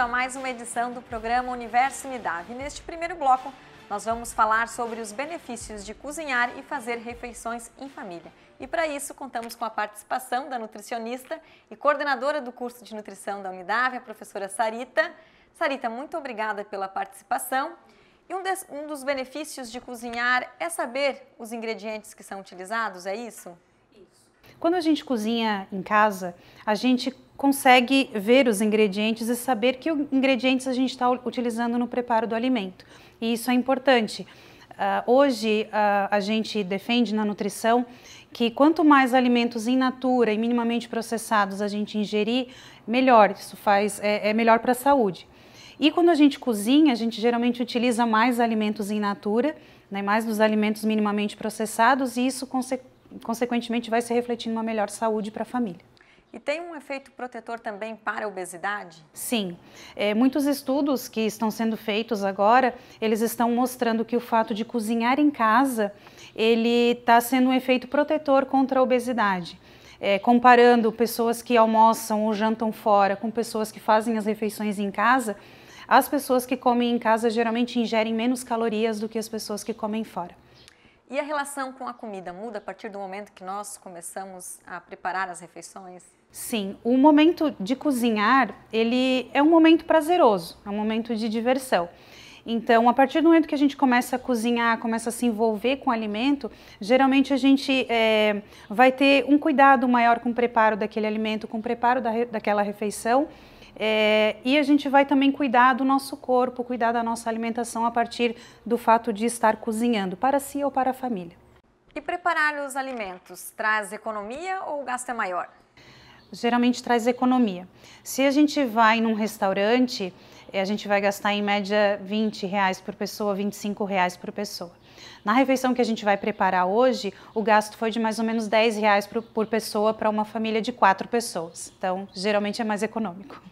a mais uma edição do programa Universo Unidade. Neste primeiro bloco, nós vamos falar sobre os benefícios de cozinhar e fazer refeições em família. E para isso, contamos com a participação da nutricionista e coordenadora do curso de nutrição da Unidade, a professora Sarita. Sarita, muito obrigada pela participação. E um, des, um dos benefícios de cozinhar é saber os ingredientes que são utilizados, é isso? Quando a gente cozinha em casa, a gente consegue ver os ingredientes e saber que ingredientes a gente está utilizando no preparo do alimento. E isso é importante. Uh, hoje uh, a gente defende na nutrição que quanto mais alimentos in natura e minimamente processados a gente ingerir, melhor. Isso faz é, é melhor para a saúde. E quando a gente cozinha, a gente geralmente utiliza mais alimentos in natura, né, mais dos alimentos minimamente processados e isso consequentemente, vai se refletir numa melhor saúde para a família. E tem um efeito protetor também para a obesidade? Sim. É, muitos estudos que estão sendo feitos agora, eles estão mostrando que o fato de cozinhar em casa, ele está sendo um efeito protetor contra a obesidade. É, comparando pessoas que almoçam ou jantam fora com pessoas que fazem as refeições em casa, as pessoas que comem em casa geralmente ingerem menos calorias do que as pessoas que comem fora. E a relação com a comida muda a partir do momento que nós começamos a preparar as refeições? Sim, o momento de cozinhar, ele é um momento prazeroso, é um momento de diversão. Então, a partir do momento que a gente começa a cozinhar, começa a se envolver com o alimento, geralmente a gente é, vai ter um cuidado maior com o preparo daquele alimento, com o preparo da, daquela refeição é, e a gente vai também cuidar do nosso corpo, cuidar da nossa alimentação a partir do fato de estar cozinhando para si ou para a família. E preparar os alimentos traz economia ou o gasto é maior? Geralmente traz economia. Se a gente vai num restaurante, eh, a gente vai gastar em média 20 reais por pessoa, 25 reais por pessoa. Na refeição que a gente vai preparar hoje, o gasto foi de mais ou menos 10 reais por pessoa para uma família de quatro pessoas. Então, geralmente é mais econômico.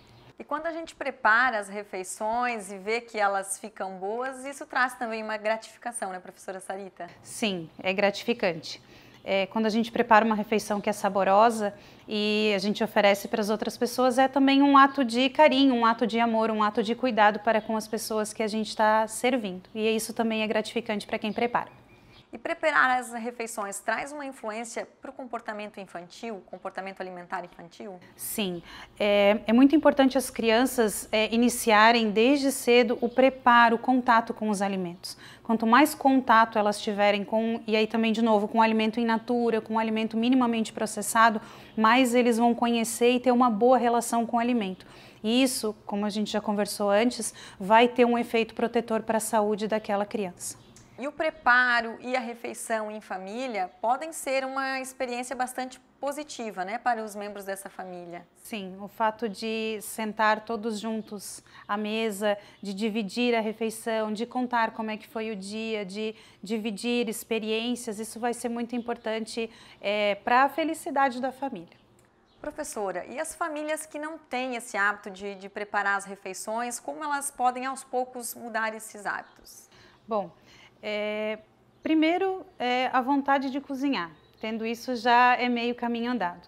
E quando a gente prepara as refeições e vê que elas ficam boas, isso traz também uma gratificação, né, professora Sarita? Sim, é gratificante. É, quando a gente prepara uma refeição que é saborosa e a gente oferece para as outras pessoas, é também um ato de carinho, um ato de amor, um ato de cuidado para com as pessoas que a gente está servindo. E isso também é gratificante para quem prepara. E preparar as refeições traz uma influência para o comportamento infantil, comportamento alimentar infantil? Sim, é, é muito importante as crianças é, iniciarem desde cedo o preparo, o contato com os alimentos. Quanto mais contato elas tiverem com, e aí também de novo, com alimento in natura, com alimento minimamente processado, mais eles vão conhecer e ter uma boa relação com o alimento. E isso, como a gente já conversou antes, vai ter um efeito protetor para a saúde daquela criança. E o preparo e a refeição em família podem ser uma experiência bastante positiva, né, para os membros dessa família. Sim, o fato de sentar todos juntos à mesa, de dividir a refeição, de contar como é que foi o dia, de dividir experiências, isso vai ser muito importante é, para a felicidade da família. Professora, e as famílias que não têm esse hábito de, de preparar as refeições, como elas podem aos poucos mudar esses hábitos? Bom, é, primeiro, é a vontade de cozinhar. Tendo isso, já é meio caminho andado.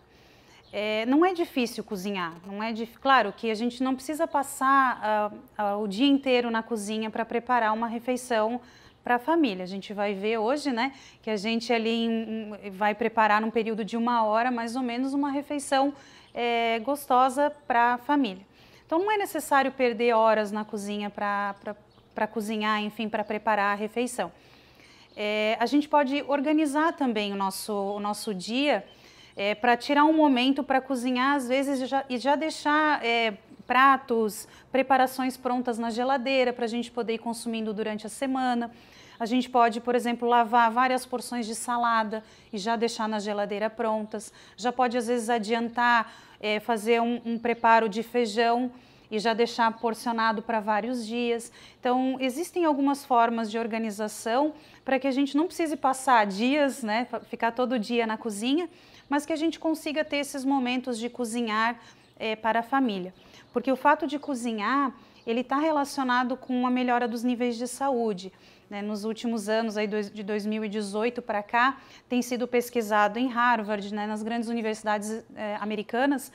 É, não é difícil cozinhar, não é dif... claro que a gente não precisa passar ah, ah, o dia inteiro na cozinha para preparar uma refeição para a família. A gente vai ver hoje, né, que a gente ali em, vai preparar num período de uma hora, mais ou menos, uma refeição é, gostosa para a família. Então não é necessário perder horas na cozinha para para cozinhar, enfim, para preparar a refeição. É, a gente pode organizar também o nosso, o nosso dia é, para tirar um momento para cozinhar, às vezes, já, e já deixar é, pratos, preparações prontas na geladeira para a gente poder ir consumindo durante a semana. A gente pode, por exemplo, lavar várias porções de salada e já deixar na geladeira prontas. Já pode, às vezes, adiantar, é, fazer um, um preparo de feijão e já deixar porcionado para vários dias. Então, existem algumas formas de organização para que a gente não precise passar dias, né, ficar todo dia na cozinha, mas que a gente consiga ter esses momentos de cozinhar é, para a família. Porque o fato de cozinhar, ele está relacionado com a melhora dos níveis de saúde. Né? Nos últimos anos, aí de 2018 para cá, tem sido pesquisado em Harvard, né, nas grandes universidades é, americanas,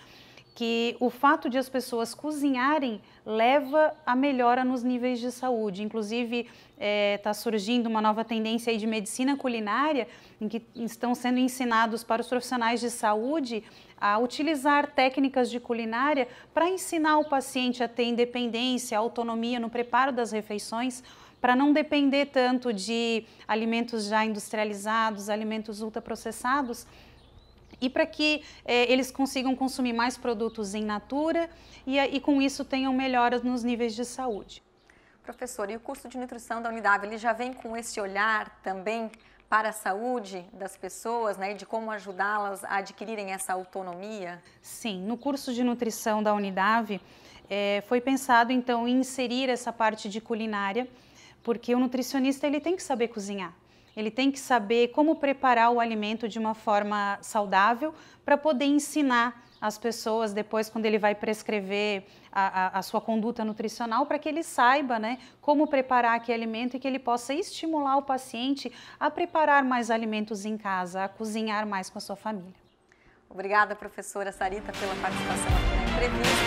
que o fato de as pessoas cozinharem leva a melhora nos níveis de saúde. Inclusive, está é, tá surgindo uma nova tendência de medicina culinária, em que estão sendo ensinados para os profissionais de saúde a utilizar técnicas de culinária para ensinar o paciente a ter independência, autonomia no preparo das refeições para não depender tanto de alimentos já industrializados, alimentos ultraprocessados, e para que eh, eles consigam consumir mais produtos em natura e, e com isso tenham melhoras nos níveis de saúde. Professor, e o curso de nutrição da Unidade, ele já vem com esse olhar também para a saúde das pessoas, né, de como ajudá-las a adquirirem essa autonomia? Sim, no curso de nutrição da Unidade eh, é, foi pensado então em inserir essa parte de culinária, porque o nutricionista ele tem que saber cozinhar ele tem que saber como preparar o alimento de uma forma saudável para poder ensinar as pessoas depois quando ele vai prescrever a, a, a sua conduta nutricional para que ele saiba né, como preparar aquele alimento e que ele possa estimular o paciente a preparar mais alimentos em casa, a cozinhar mais com a sua família. Obrigada, professora Sarita, pela participação aqui na entrevista.